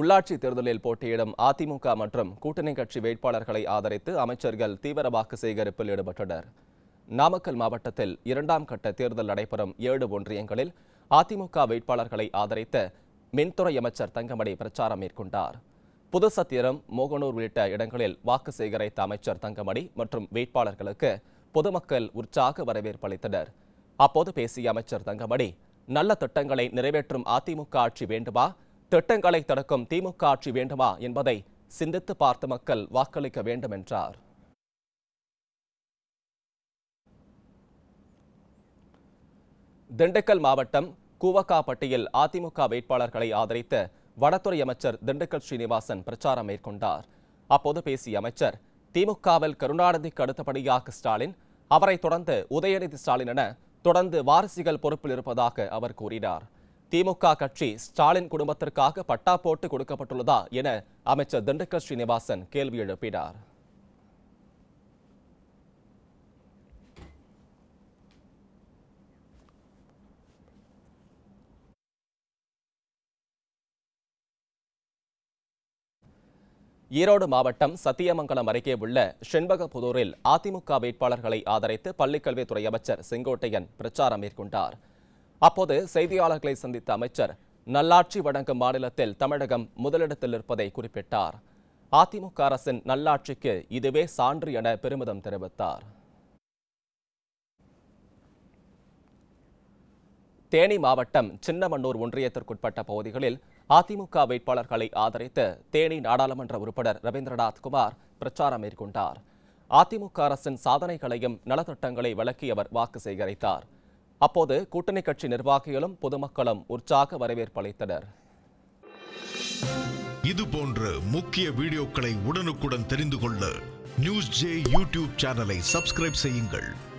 உள்ளாட்சி தேர்தலில் போட்டியிடும் அதிமுக மற்றும் கூட்டணி கட்சி வேட்பாளர்களை ஆதரித்து அமைச்சர்கள் தீவிர வாக்கு சேகரிப்பில் ஈடுபட்டனர் நாமக்கல் மாவட்டத்தில் இரண்டாம் கட்ட தேர்தல் நடைபெறும் ஏழு ஒன்றியங்களில் அதிமுக வேட்பாளர்களை ஆதரித்த மின்துறை அமைச்சர் தங்கமணி பிரச்சாரம் மேற்கொண்டார் புதுசத்திரம் மோகனூர் உள்ளிட்ட இடங்களில் வாக்கு சேகரித்த அமைச்சர் தங்கமணி மற்றும் வேட்பாளர்களுக்கு பொதுமக்கள் உற்சாக வரவேற்பு அளித்தனர் அப்போது பேசிய அமைச்சர் தங்கமணி நல்ல திட்டங்களை நிறைவேற்றும் அதிமுக ஆட்சி வேண்டுமா திட்டங்களை தடுக்கும் திமுக ஆட்சி வேண்டுமா என்பதை சிந்தித்து பார்த்த மக்கள் வாக்களிக்க வேண்டும் என்றார் திண்டுக்கல் மாவட்டம் கூவக்காப்பட்டியில் அதிமுக வேட்பாளர்களை ஆதரித்து வனத்துறை அமைச்சர் திண்டுக்கல் ஸ்ரீனிவாசன் பிரச்சாரம் மேற்கொண்டார் அப்போது பேசிய அமைச்சர் திமுகவில் கருணாநிதிக்கு அடுத்தபடியாக ஸ்டாலின் அவரை தொடர்ந்து உதயநிதி ஸ்டாலின் என தொடர்ந்து வாரிசுகள் பொறுப்பில் இருப்பதாக அவர் கூறினார் திமுக கட்சி ஸ்டாலின் குடும்பத்திற்காக பட்டா போட்டு கொடுக்கப்பட்டுள்ளதா என அமைச்சர் திண்டுக்கல் ஸ்ரீனிவாசன் கேள்வி எழுப்பினார் ஈரோடு மாவட்டம் சத்தியமங்கலம் அருகே உள்ள புதூரில் அதிமுக வேட்பாளர்களை ஆதரித்து பள்ளிக்கல்வித்துறை அமைச்சர் செங்கோட்டையன் பிரச்சாரம் மேற்கொண்டார் அப்போது செய்தியாளர்களை சந்தித்த அமைச்சர் நல்லாட்சி வழங்கும் மாநிலத்தில் தமிழகம் முதலிடத்தில் இருப்பதை குறிப்பிட்டார் அதிமுக அரசின் நல்லாட்சிக்கு இதுவே சான்று என பெருமிதம் தெரிவித்தார் தேனி மாவட்டம் சின்னமன்னூர் ஒன்றியத்திற்குட்பட்ட பகுதிகளில் அதிமுக வேட்பாளர்களை ஆதரித்து தேனி நாடாளுமன்ற உறுப்பினர் ரவீந்திரநாத் குமார் பிரச்சாரம் மேற்கொண்டார் அதிமுக அரசின் சாதனைகளையும் நலத்திட்டங்களை விளக்கி அவர் வாக்கு சேகரித்தார் அப்போது கூட்டணி கட்சி நிர்வாகிகளும் பொதுமக்களும் உற்சாக வரவேற்பு அளித்தனர் இது போன்ற முக்கிய வீடியோக்களை உடனுக்குடன் தெரிந்து கொள்ள நியூஸ் ஜே யூடியூப் சேனலை சப்ஸ்கிரைப் செய்யுங்கள்